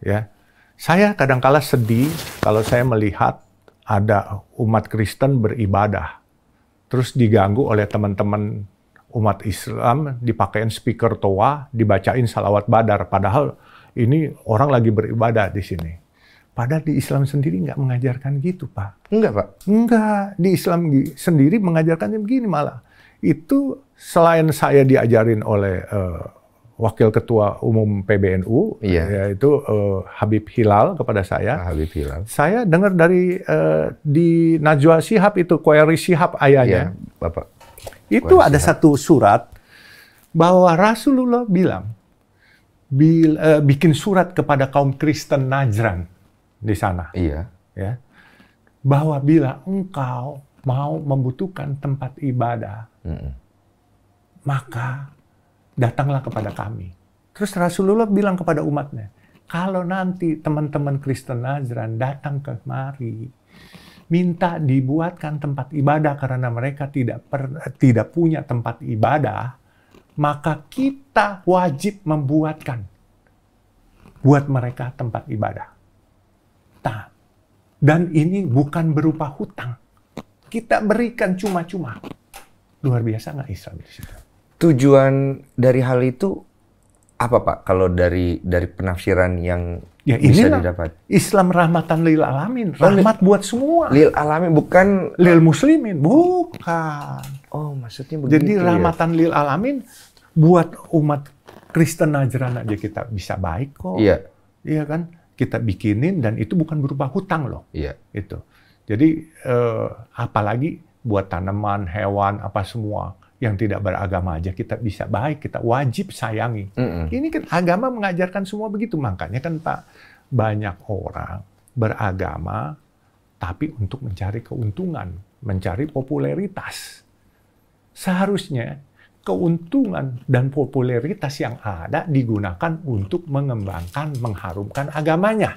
Ya, saya kadangkala sedih kalau saya melihat ada umat Kristen beribadah, terus diganggu oleh teman-teman umat Islam, dipakein speaker toa, dibacain salawat badar, padahal ini orang lagi beribadah di sini. Padahal di Islam sendiri nggak mengajarkan gitu, Pak. Enggak, Pak. Enggak. Di Islam sendiri mengajarkannya begini malah. Itu selain saya diajarin oleh uh, Wakil Ketua Umum PBNU iya. yaitu uh, eh, Habib Hilal kepada saya. Ah, Habib Hilal. Saya dengar dari uh, di Najwa Sihab itu Koiri Sihab ayahnya. Iya, Bapak. Itu ada Sihab. satu surat bahwa Rasulullah bilang bil, uh, bikin surat kepada kaum Kristen Najran di sana. Iya. Ya. Bahwa bila engkau mau membutuhkan tempat ibadah, mm -mm. maka datanglah kepada kami. Terus Rasulullah bilang kepada umatnya, kalau nanti teman-teman Kristen Nazran datang ke mari, minta dibuatkan tempat ibadah karena mereka tidak per, tidak punya tempat ibadah, maka kita wajib membuatkan buat mereka tempat ibadah. Nah, dan ini bukan berupa hutang. Kita berikan cuma-cuma. Luar biasa nggak Islam di situ? tujuan dari hal itu apa Pak kalau dari dari penafsiran yang ya, bisa didapat? Islam rahmatan lil alamin, oh, rahmat oh, buat semua. Lil alamin bukan lil muslimin, bukan. Oh, maksudnya begitu. Jadi ya? rahmatan ya? lil alamin buat umat Kristen ajaran aja kita bisa baik kok. Iya. Iya kan? Kita bikinin dan itu bukan berupa hutang loh. Iya. Itu. Jadi eh, apalagi buat tanaman, hewan, apa semua yang tidak beragama aja kita bisa baik, kita wajib sayangi. Mm-mm. Ini kan agama mengajarkan semua begitu, makanya kan Pak banyak orang beragama tapi untuk mencari keuntungan, mencari popularitas. Seharusnya keuntungan dan popularitas yang ada digunakan untuk mengembangkan, mengharumkan agamanya.